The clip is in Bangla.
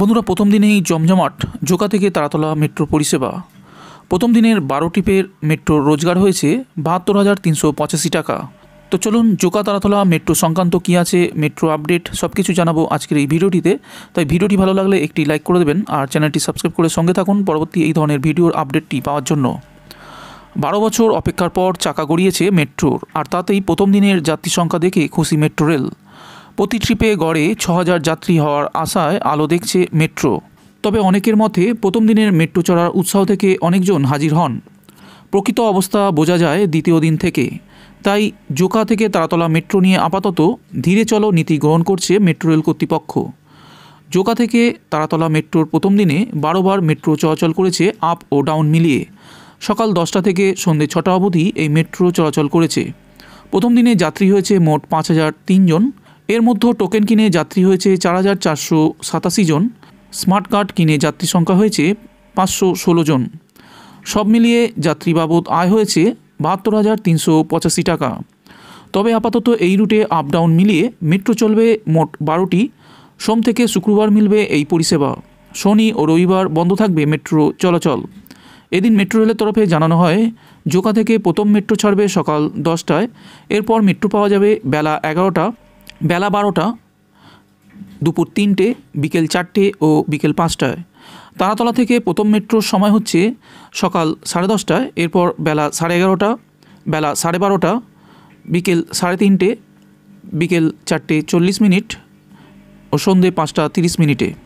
বন্ধুরা প্রথম দিনেই জমজমাট জোকা থেকে তারাতলা মেট্রো পরিষেবা প্রথম দিনের বারো টিপের মেট্রোর রোজগার হয়েছে বাহাত্তর হাজার তিনশো পঁচাশি টাকা তো চলুন জোকা তারাতলা মেট্রো সংক্রান্ত কী আছে মেট্রো আপডেট সব কিছু জানাবো আজকের এই ভিডিওটিতে তাই ভিডিওটি ভালো লাগলে একটি লাইক করে দেবেন আর চ্যানেলটি সাবস্ক্রাইব করে সঙ্গে থাকুন পরবর্তী এই ধরনের ভিডিওর আপডেটটি পাওয়ার জন্য বারো বছর অপেক্ষার পর চাকা গড়িয়েছে মেট্রোর আর তাতেই প্রথম দিনের যাত্রী সংখ্যা দেখে খুশি মেট্রো রেল প্রতি ট্রিপে গড়ে ছ হাজার যাত্রী হওয়ার আশায় আলো দেখছে মেট্রো তবে অনেকের মতে প্রথম দিনের মেট্রো চড়ার উৎসাহ থেকে অনেকজন হাজির হন প্রকৃত অবস্থা বোঝা যায় দ্বিতীয় দিন থেকে তাই জোকা থেকে তারাতলা মেট্রো নিয়ে আপাতত ধীরে চলো নীতি গ্রহণ করছে মেট্রো রেল কর্তৃপক্ষ জোকা থেকে তারাতলা মেট্রোর প্রথম দিনে বারোবার মেট্রো চলাচল করেছে আপ ও ডাউন মিলিয়ে সকাল দশটা থেকে সন্ধে ছটা অবধি এই মেট্রো চলাচল করেছে প্রথম দিনে যাত্রী হয়েছে মোট পাঁচ হাজার তিনজন জন এর মধ্যে টোকেন কিনে যাত্রী হয়েছে চার হাজার চারশো সাতাশি জন স্মার্ট কার্ড কিনে যাত্রী সংখ্যা হয়েছে পাঁচশো ষোলো জন সব মিলিয়ে যাত্রী বাবদ আয় হয়েছে বাহাত্তর হাজার তিনশো পঁচাশি টাকা তবে আপাতত এই রুটে আপ ডাউন মিলিয়ে মেট্রো চলবে মোট বারোটি সোম থেকে শুক্রবার মিলবে এই পরিষেবা শনি ও রবিবার বন্ধ থাকবে মেট্রো চলাচল এদিন মেট্রো রেলের তরফে জানানো হয় জোকা থেকে প্রথম মেট্রো ছাড়বে সকাল দশটায় এরপর মেট্রো পাওয়া যাবে বেলা এগারোটা বেলা বারোটা দুপুর তিনটে বিকেল চারটে ও বিকেল পাঁচটায় তারাতলা থেকে প্রথম মেট্রোর সময় হচ্ছে সকাল সাড়ে দশটায় এরপর বেলা সাড়ে এগারোটা বেলা সাড়ে বারোটা বিকেল সাড়ে তিনটে বিকেল চারটে চল্লিশ মিনিট ও সন্ধে পাঁচটা তিরিশ মিনিটে